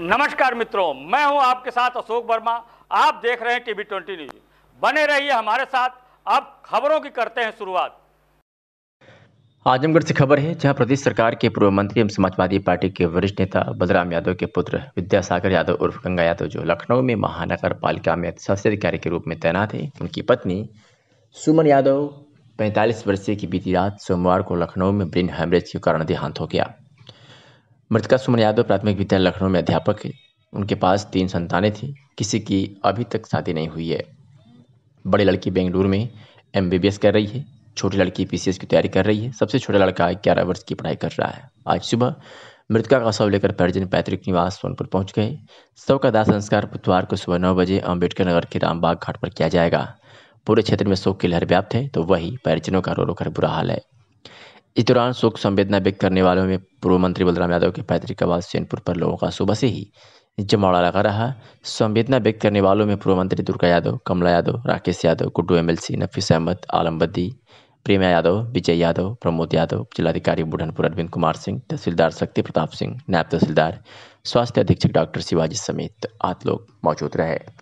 नमस्कार मित्रों मैं हूं आपके साथ अशोक वर्मा आप देख रहे हैं टीवी ट्वेंटी न्यूज बने रहिए हमारे साथ अब खबरों की करते हैं शुरुआत आजमगढ़ से खबर है जहां प्रदेश सरकार के पूर्व मंत्री एवं समाजवादी पार्टी के वरिष्ठ नेता बलराम यादव के पुत्र विद्यासागर यादव उर्फ गंगा यादव जो लखनऊ में महानगर पालिका में अधिकारी के रूप में तैनात है उनकी पत्नी सुमन यादव 45 वर्षीय की बीती रात सोमवार को लखनऊ में ब्रेन हेमरेज के कारण देहांत हो गया मृतका सुमन यादव प्राथमिक विद्यालय लखनऊ में अध्यापक है उनके पास तीन संतानें थीं किसी की अभी तक शादी नहीं हुई है बड़ी लड़की बेंगलुरु में एम कर रही है छोटी लड़की पी की तैयारी कर रही है सबसे छोटा लड़का ग्यारह वर्ष की पढ़ाई कर रहा है आज सुबह मृतका का शव लेकर परिजन पैतृक निवास सोनपुर पहुंच गए शव का दाह संस्कार बुधवार को सुबह नौ बजे अम्बेडकर नगर के रामबाग घाट पर किया जाएगा पूरे क्षेत्र में शोक की लहर व्याप्त है तो वही परिजनों का रो रो बुरा हाल है इस दौरान शोक संवेदना व्यक्त करने वालों में पूर्व मंत्री बलराम यादव के पैतृक आवास चैनपुर पर लोगों का सुबह से ही जमावड़ा लगा रहा संवेदना व्यक्त करने वालों में पूर्व मंत्री दुर्गा यादव कमला यादव राकेश यादव गुड्डू एमएलसी नफीस अहमद आलमबद्दी प्रेमा यादव विजय यादव प्रमोद यादव जिलाधिकारी बुढ़नपुर अरविंद कुमार सिंह तहसीलदार शक्ति प्रताप सिंह नायब तहसीलदार स्वास्थ्य अधीक्षक डॉक्टर शिवाजी समेत आठ लोग मौजूद रहे